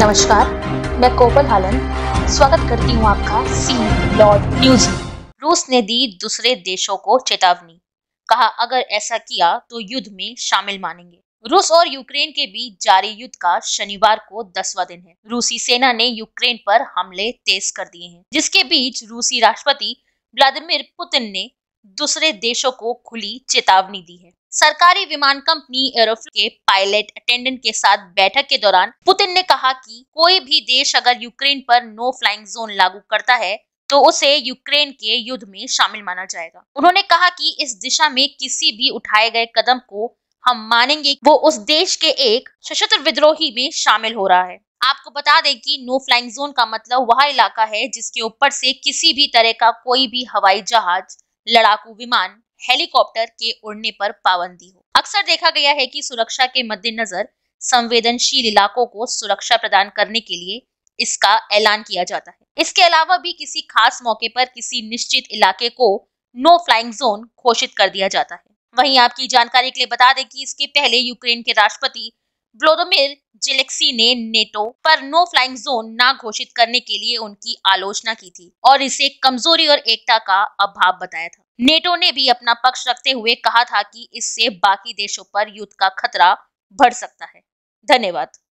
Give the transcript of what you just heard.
नमस्कार मैं कोपल हालन स्वागत करती हूं आपका सी लॉर्ड न्यूज रूस ने दी दूसरे देशों को चेतावनी कहा अगर ऐसा किया तो युद्ध में शामिल मानेंगे रूस और यूक्रेन के बीच जारी युद्ध का शनिवार को दसवा दिन है रूसी सेना ने यूक्रेन पर हमले तेज कर दिए हैं जिसके बीच रूसी राष्ट्रपति व्लादिमिर पुतिन ने दूसरे देशों को खुली चेतावनी दी है सरकारी विमान कंपनी एरोफ्लो के पायलट अटेंडेंट के साथ बैठक के दौरान पुतिन ने कहा कि कोई भी देश अगर यूक्रेन पर नो फ्लाइंग जोन लागू करता है तो उसे यूक्रेन के युद्ध में शामिल माना जाएगा उन्होंने कहा कि इस दिशा में किसी भी उठाए गए कदम को हम मानेंगे वो उस देश के एक सशस्त्र विद्रोही में शामिल हो रहा है आपको बता दें कि नो फ्लाइंग जोन का मतलब वह इलाका है जिसके ऊपर से किसी भी तरह का कोई भी हवाई जहाज लड़ाकू विमान हेलीकॉप्टर के उड़ने पर पाबंदी हो अक्सर देखा गया है कि सुरक्षा के मद्देनजर संवेदनशील इलाकों को सुरक्षा प्रदान करने के लिए इसका ऐलान किया जाता है इसके अलावा भी किसी खास मौके पर किसी निश्चित इलाके को नो फ्लाइंग जोन घोषित कर दिया जाता है वहीं आपकी जानकारी के लिए बता दें कि इसके पहले यूक्रेन के राष्ट्रपति व्लोदोमिर जिलेक्सी ने नेटो पर नो फ्लाइंग जोन ना घोषित करने के लिए उनकी आलोचना की थी और इसे कमजोरी और एकता का अभाव बताया था नेटो ने भी अपना पक्ष रखते हुए कहा था कि इससे बाकी देशों पर युद्ध का खतरा बढ़ सकता है धन्यवाद